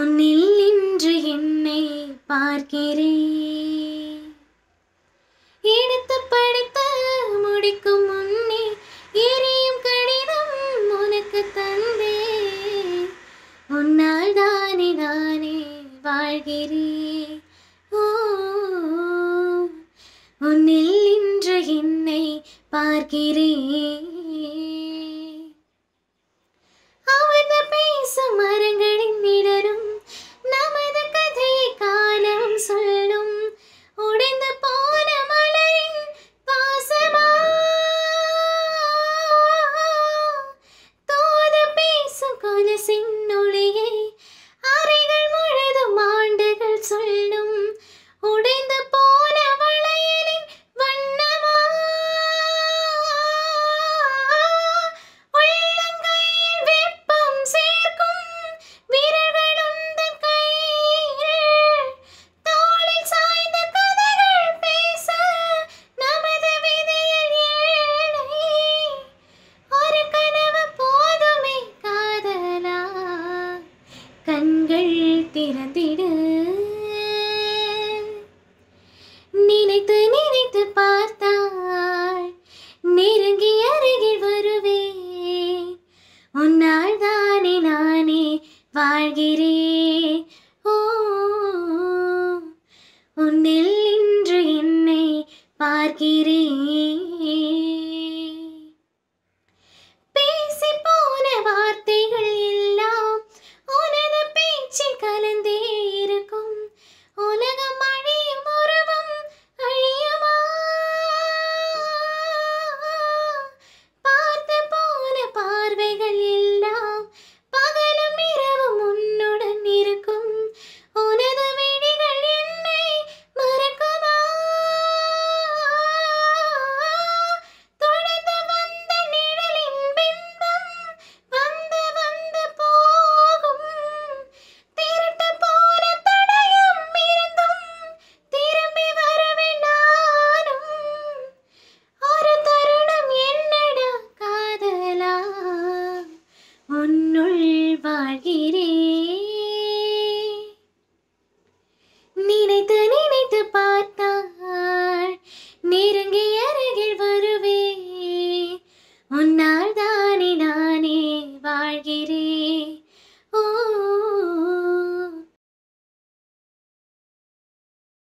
உன்னில் இன்று என்னை பார்க்கிறேன் எடுத்து படித்து முடிக்கும் முன்னே எரியும் கடிதம் உனக்கு தந்தே உன்னால் தானே நானே வாழ்கிறேன் உன்னில் இன்று என்னை பார்க்கிறேன் பார்த்தாய் நெருங்கி அருகில் வருவே உன்னால் தானே நானே வாழ்கிறேன் ஓ உன்னில் இன்று என்னை பார்க்கிறேன்